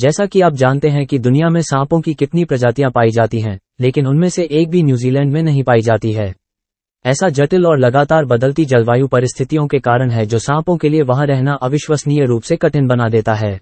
जैसा कि आप जानते हैं कि दुनिया में सांपों की कितनी प्रजातियां पाई जाती हैं लेकिन उनमें से एक भी न्यूजीलैंड में नहीं पाई जाती है ऐसा जटिल और लगातार बदलती जलवायु परिस्थितियों के कारण है जो सांपों के लिए वहां रहना अविश्वसनीय रूप से कठिन बना देता है